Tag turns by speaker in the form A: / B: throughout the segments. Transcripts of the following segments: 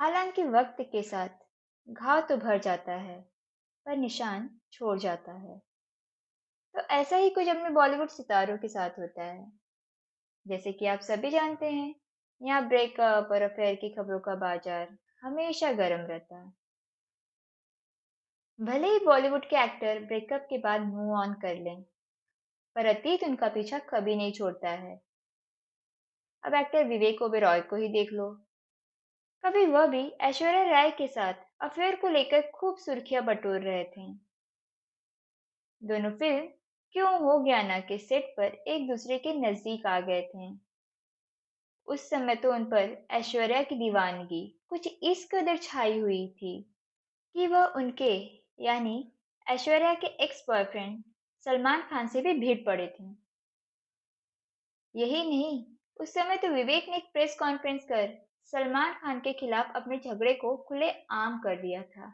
A: हालांकि वक्त के साथ घाव तो भर जाता है पर निशान छोड़ जाता है तो ऐसा ही कुछ अपने बॉलीवुड सितारों के साथ होता है जैसे कि आप सभी जानते हैं यहाँ ब्रेकअप और अफेयर की खबरों का बाजार हमेशा गर्म रहता है भले ही बॉलीवुड के एक्टर ब्रेकअप के बाद मूव ऑन कर लें पर अतीत उनका पीछा कभी नहीं छोड़ता है अब एक्टर विवेक ओबेरॉय को ही देख लो कभी वह भी ऐश्वर्या राय के साथ अफेयर को लेकर खूब सुर्खियां बटोर रहे थे दोनों फिल्म क्यों हो गया ना के सेट पर एक दूसरे के नजदीक आ गए थे उस समय तो उन पर ऐश्वर्या की दीवानगी कुछ इस कदर छाई हुई थी कि वह उनके यानी ऐश्वर्या के एक्स बॉयफ्रेंड सलमान खान से भी भीड़ पड़े थे यही नहीं उस समय तो विवेक ने एक प्रेस कॉन्फ्रेंस कर सलमान खान के खिलाफ अपने झगड़े को खुले आम कर दिया था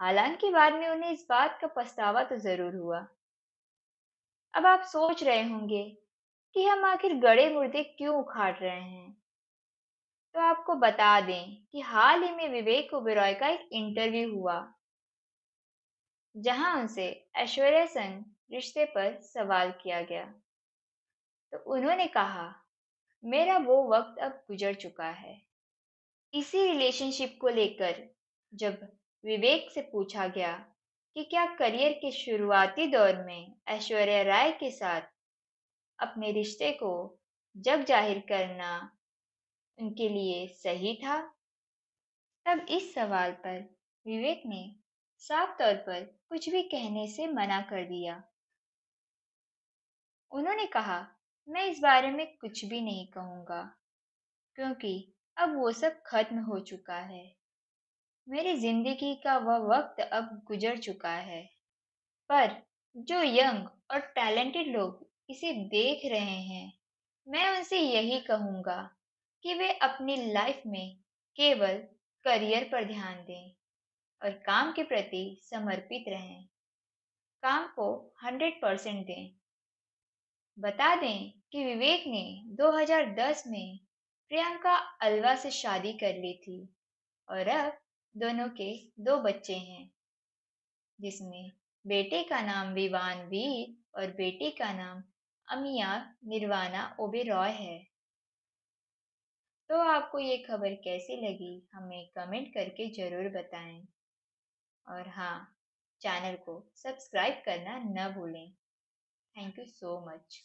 A: हालांकि बाद में उन्हें इस बात का पछतावा तो जरूर हुआ अब आप सोच रहे होंगे कि हम आखिर गड़े मुर्दे क्यों उखाड़ रहे हैं तो आपको बता दें कि हाल ही में विवेक ओबेरॉय का एक इंटरव्यू हुआ जहां उनसे ऐश्वर्या संग रिश्ते पर सवाल किया गया तो उन्होंने कहा मेरा वो वक्त अब गुजर चुका है इसी रिलेशनशिप को लेकर जब विवेक से पूछा गया कि क्या करियर के शुरुआती दौर में ऐश्वर्या राय के साथ अपने रिश्ते को जग जाहिर करना उनके लिए सही था तब इस सवाल पर विवेक ने साफ तौर पर कुछ भी कहने से मना कर दिया उन्होंने कहा मैं इस बारे में कुछ भी नहीं कहूँगा क्योंकि अब वो सब खत्म हो चुका है मेरी जिंदगी का वह वक्त अब गुजर चुका है पर जो यंग और टैलेंटेड लोग इसे देख रहे हैं मैं उनसे यही कहूँगा कि वे अपनी लाइफ में केवल करियर पर ध्यान दें और काम के प्रति समर्पित रहें काम को हंड्रेड परसेंट दें बता दें कि विवेक ने 2010 में प्रियंका अलवा से शादी कर ली थी और अब दोनों के दो बच्चे हैं जिसमें बेटे का नाम विवान वीर और बेटी का नाम अमिया निर्वाणा रॉय है तो आपको ये खबर कैसी लगी हमें कमेंट करके ज़रूर बताएं और हाँ चैनल को सब्सक्राइब करना न भूलें Thank you so much.